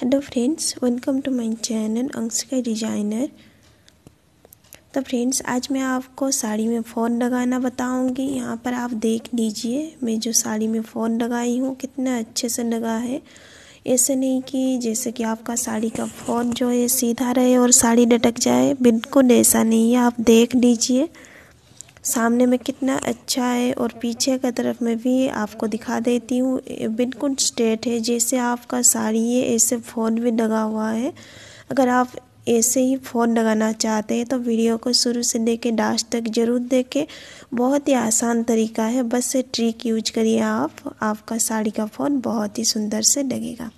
hello friends welcome to my channel Anshika designer तो friends आज मैं आपको साड़ी में फ़ोन लगाना बताऊंगी यहाँ पर आप देख लीजिए मैं जो साड़ी में फ़ोन लगाई हूँ कितना अच्छे से लगा है ऐसे नहीं कि जैसे कि आपका साड़ी का फ़ोन जो है सीधा रहे और साड़ी लटक जाए बिल्कुल ऐसा नहीं है आप देख लीजिए सामने में कितना अच्छा है और पीछे का तरफ में भी आपको दिखा देती हूँ बिल्कुल स्ट्रेट है जैसे आपका साड़ी है ऐसे फ़ोन भी लगा हुआ है अगर आप ऐसे ही फ़ोन लगाना चाहते हैं तो वीडियो को शुरू से देखें लास्ट तक ज़रूर देखें बहुत ही आसान तरीका है बस से ट्रिक यूज करिए आप आपका साड़ी का फ़ोन बहुत ही सुंदर से लगेगा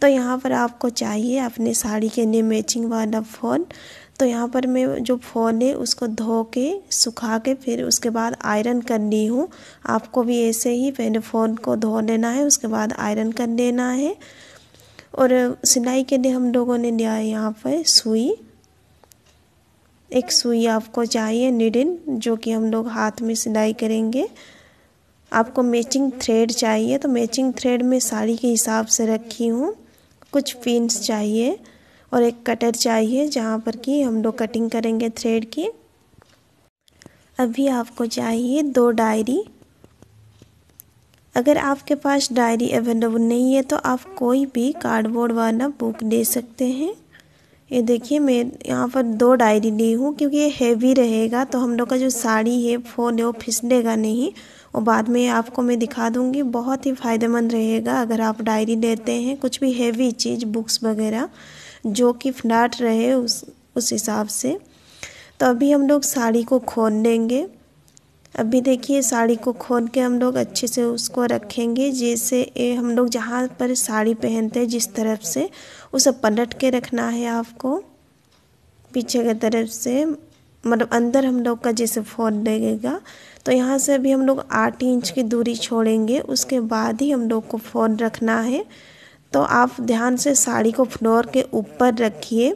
तो यहाँ पर आपको चाहिए अपने साड़ी के लिए मैचिंग वाला फ़ोन तो यहाँ पर मैं जो फ़ोन है उसको धो के सुखा के फिर उसके बाद आयरन कर ली हूँ आपको भी ऐसे ही पहले फ़ोन को धो लेना है उसके बाद आयरन कर लेना है और सिलाई के लिए हम लोगों ने लिया है यहाँ पर सुई एक सुई आपको चाहिए निडिन जो कि हम लोग हाथ में सिलाई करेंगे आपको मैचिंग थ्रेड चाहिए तो मैचिंग थ्रेड में साड़ी के हिसाब से रखी हूँ कुछ पिंस चाहिए और एक कटर चाहिए जहाँ पर कि हम लोग कटिंग करेंगे थ्रेड की अभी आपको चाहिए दो डायरी अगर आपके पास डायरी अवेलेबल नहीं है तो आप कोई भी कार्डबोर्ड वाला बुक ले सकते हैं ये देखिए मैं यहाँ पर दो डायरी ली हूँ क्योंकि ये हैवी रहेगा तो हम लोग का जो साड़ी है फोन है वो फिसलेगा नहीं और बाद में आपको मैं दिखा दूँगी बहुत ही फ़ायदेमंद रहेगा अगर आप डायरी लेते हैं कुछ भी हैवी चीज़ बुक्स वगैरह जो कि फ्लैट रहे उस उस हिसाब से तो अभी हम लोग साड़ी को खोल लेंगे अभी देखिए साड़ी को खोल के हम लोग अच्छे से उसको रखेंगे जैसे ये हम लोग जहाँ पर साड़ी पहनते हैं जिस तरफ से उसे पलट के रखना है आपको पीछे की तरफ से मतलब अंदर हम लोग का जैसे फोन लगेगा तो यहाँ से अभी हम लोग आठ इंच की दूरी छोड़ेंगे उसके बाद ही हम लोग को फ़ोन रखना है तो आप ध्यान से साड़ी को फ्लोर के ऊपर रखिए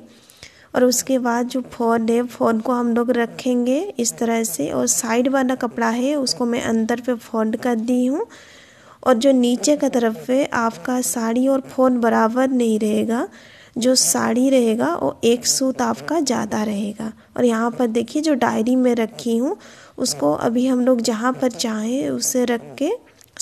और उसके बाद जो फ़ोन है फ़ोन को हम लोग रखेंगे इस तरह से और साइड वाला कपड़ा है उसको मैं अंदर पे फोल्ड कर दी हूँ और जो नीचे का तरफ है आपका साड़ी और फ़ोन बराबर नहीं रहेगा जो साड़ी रहेगा वो एक सूत आपका ज़्यादा रहेगा और यहाँ पर देखिए जो डायरी में रखी हूँ उसको अभी हम लोग जहाँ पर चाहें उसे रख के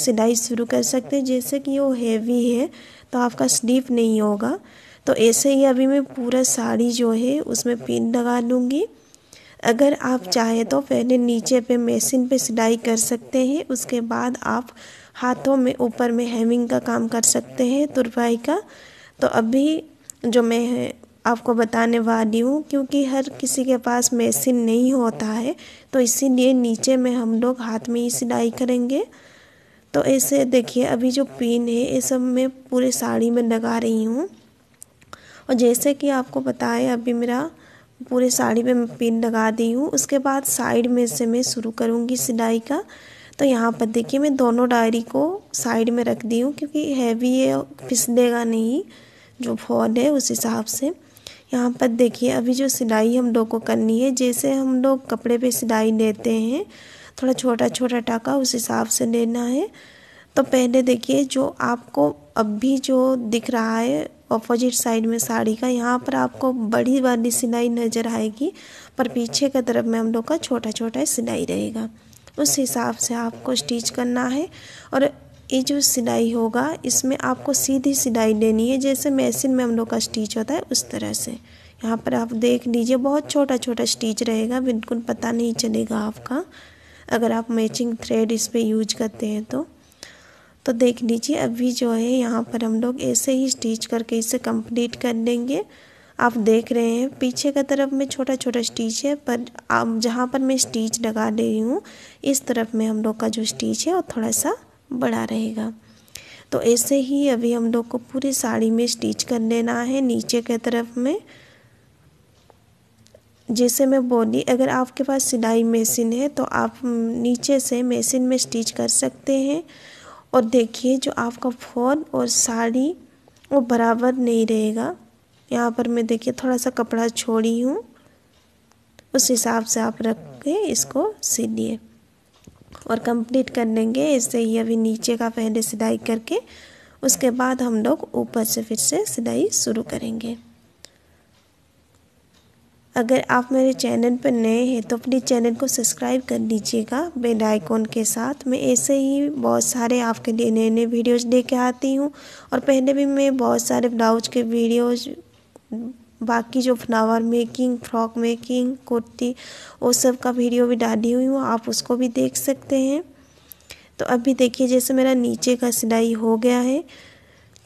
सिलाई शुरू कर सकते हैं जैसे कि वो हेवी है तो आपका स्लीप नहीं होगा तो ऐसे ही अभी मैं पूरा साड़ी जो है उसमें पिन लगा लूँगी अगर आप चाहें तो पहले नीचे पे मशीन पे सिलाई कर सकते हैं उसके बाद आप हाथों में ऊपर में हेमिंग का काम कर सकते हैं तुरपाई का तो अभी जो मैं आपको बताने वाली हूँ क्योंकि हर किसी के पास मशीन नहीं होता है तो इसीलिए नीचे में हम लोग हाथ में ही सिलाई करेंगे तो ऐसे देखिए अभी जो पिन है ये सब मैं पूरे साड़ी में लगा रही हूँ और जैसे कि आपको बताए अभी मेरा पूरे साड़ी में मैं पिन लगा दी हूँ उसके बाद साइड में से मैं शुरू करूँगी सिलाई का तो यहाँ पर देखिए मैं दोनों डायरी को साइड में रख दी हूँ क्योंकि हैवी है फिसलेगा नहीं जो फॉल है उस हिसाब से यहाँ पर देखिए अभी जो सिलाई हम लोग को करनी है जैसे हम लोग कपड़े पे सिलाई लेते हैं थोड़ा छोटा छोटा टाका उस हिसाब से लेना है तो पहले देखिए जो आपको अब भी जो दिख रहा है ऑपोजिट साइड में साड़ी का यहाँ पर आपको बड़ी वाली सिलाई नज़र आएगी पर पीछे की तरफ में हम लोग का छोटा छोटा सिलाई रहेगा उस हिसाब से आपको स्टिच करना है और ये जो सिलाई होगा इसमें आपको सीधी सिलाई लेनी है जैसे मेसिन में हम लोग का स्टिच होता है उस तरह से यहाँ पर आप देख लीजिए बहुत छोटा छोटा स्टिच रहेगा बिल्कुल पता नहीं चलेगा आपका अगर आप मैचिंग थ्रेड इस पर यूज करते हैं तो तो देख लीजिए अभी जो है यहाँ पर हम लोग ऐसे ही स्टिच करके इसे कंप्लीट कर लेंगे आप देख रहे हैं पीछे का तरफ में छोटा छोटा स्टिच है पर आप जहाँ पर मैं स्टिच लगा दे रही हूँ इस तरफ में हम लोग का जो स्टिच है वो थोड़ा सा बड़ा रहेगा तो ऐसे ही अभी हम लोग को पूरी साड़ी में स्टिच कर लेना है नीचे के तरफ में जैसे मैं बोली अगर आपके पास सिलाई मशीन है तो आप नीचे से मशीन में स्टिच कर सकते हैं और देखिए जो आपका फ़ोन और साड़ी वो बराबर नहीं रहेगा यहाँ पर मैं देखिए थोड़ा सा कपड़ा छोड़ी हूँ उस हिसाब से आप रख के इसको सीलिए और कंप्लीट कर लेंगे इससे ही अभी नीचे का पहले सिलाई करके उसके बाद हम लोग ऊपर से फिर से सिलाई शुरू करेंगे अगर आप मेरे चैनल पर नए हैं तो अपने चैनल को सब्सक्राइब कर लीजिएगा बेल आइकॉन के साथ मैं ऐसे ही बहुत सारे आपके लिए नए नए वीडियोस लेके आती हूँ और पहले भी मैं बहुत सारे ब्लाउज के वीडियोस बाकी जो flower making frock making kurti वो सब का वीडियो भी डाली हुई हूँ आप उसको भी देख सकते हैं तो अभी देखिए जैसे मेरा नीचे का सिलाई हो गया है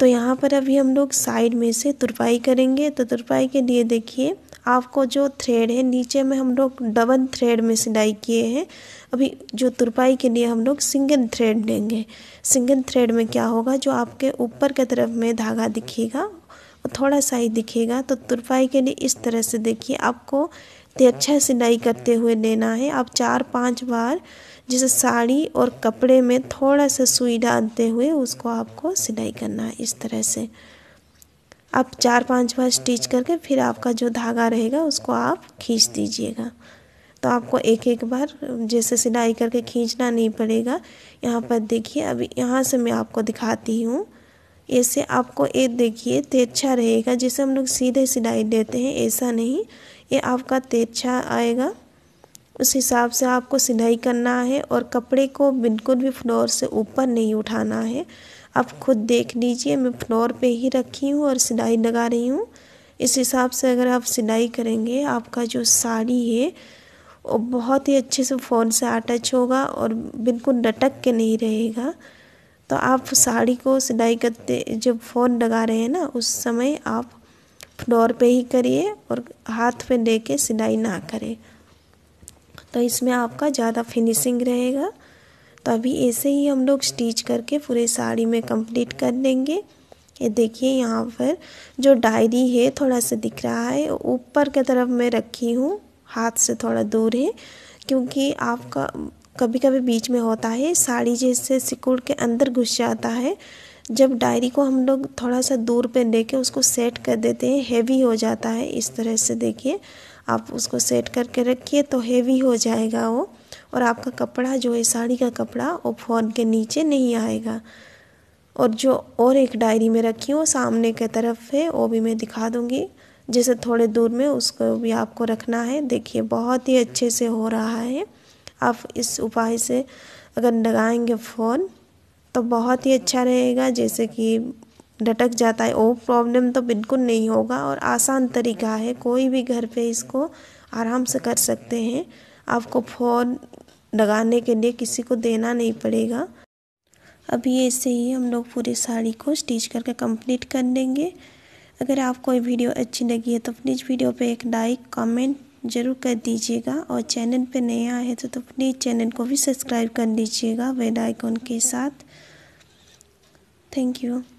तो यहाँ पर अभी हम लोग साइड में से तुरपाई करेंगे तो तुरपाई के लिए देखिए आपको जो थ्रेड है नीचे में हम लोग डबल थ्रेड में सिलाई किए हैं अभी जो तुरपाई के लिए हम लोग सिंगल थ्रेड लेंगे सिंगल थ्रेड में क्या होगा जो आपके ऊपर के तरफ में धागा दिखेगा थोड़ा सा ही दिखेगा तो तुरपाई के लिए इस तरह से देखिए आपको अच्छा सिलाई करते हुए लेना है आप चार पांच बार जैसे साड़ी और कपड़े में थोड़ा सा सुई डालते हुए उसको आपको सिलाई करना है इस तरह से आप चार पांच बार स्टिच करके फिर आपका जो धागा रहेगा उसको आप खींच दीजिएगा तो आपको एक एक बार जैसे सिलाई करके खींचना नहीं पड़ेगा यहाँ पर देखिए अभी यहाँ से मैं आपको दिखाती हूँ ऐसे आपको ये देखिए तेरछा रहेगा जैसे हम लोग सीधे सिलाई देते हैं ऐसा नहीं ये आपका तेरछा आएगा उस हिसाब से आपको सिलाई करना है और कपड़े को बिल्कुल भी फ्लोर से ऊपर नहीं उठाना है आप खुद देख लीजिए मैं फ्लोर पे ही रखी हूँ और सिलाई लगा रही हूँ इस हिसाब से अगर आप सिलाई करेंगे आपका जो साड़ी है वो बहुत ही अच्छे से फ़ोन से अटैच होगा और बिल्कुल लटक के नहीं रहेगा तो आप साड़ी को सिलाई करते जब फ़ोन लगा रहे हैं ना उस समय आप फ्लोर पे ही करिए और हाथ पे लेके सिलाई ना करें तो इसमें आपका ज़्यादा फिनिशिंग रहेगा तो अभी ऐसे ही हम लोग स्टिच करके पूरे साड़ी में कंप्लीट कर देंगे ये देखिए यहाँ पर जो डायरी है थोड़ा सा दिख रहा है ऊपर की तरफ मैं रखी हूँ हाथ से थोड़ा दूर है क्योंकि आपका कभी कभी बीच में होता है साड़ी जैसे सिकुड़ के अंदर घुस जाता है जब डायरी को हम लोग थोड़ा सा दूर पे लेके उसको सेट कर देते हैं हेवी हो जाता है इस तरह से देखिए आप उसको सेट करके रखिए तो हेवी हो जाएगा वो और आपका कपड़ा जो है साड़ी का कपड़ा वो फोन के नीचे नहीं आएगा और जो और एक डायरी में रखी हूँ सामने की तरफ है वो भी मैं दिखा दूँगी जैसे थोड़े दूर में उसको भी आपको रखना है देखिए बहुत ही अच्छे से हो रहा है आप इस उपाय से अगर लगाएंगे फ़ोन तो बहुत ही अच्छा रहेगा जैसे कि ढटक जाता है वो प्रॉब्लम तो बिल्कुल नहीं होगा और आसान तरीका है कोई भी घर पे इसको आराम से कर सकते हैं आपको फोन लगाने के लिए किसी को देना नहीं पड़ेगा अभी ऐसे ही हम लोग पूरी साड़ी को स्टिच करके कंप्लीट कर देंगे अगर आपको ये वीडियो अच्छी लगी है तो प्लीज़ वीडियो पे एक लाइक कमेंट ज़रूर कर दीजिएगा और चैनल पे नए आए हैं तो, तो प्लीज़ चैनल को भी सब्सक्राइब कर दीजिएगा बेल आइकॉन के साथ थैंक यू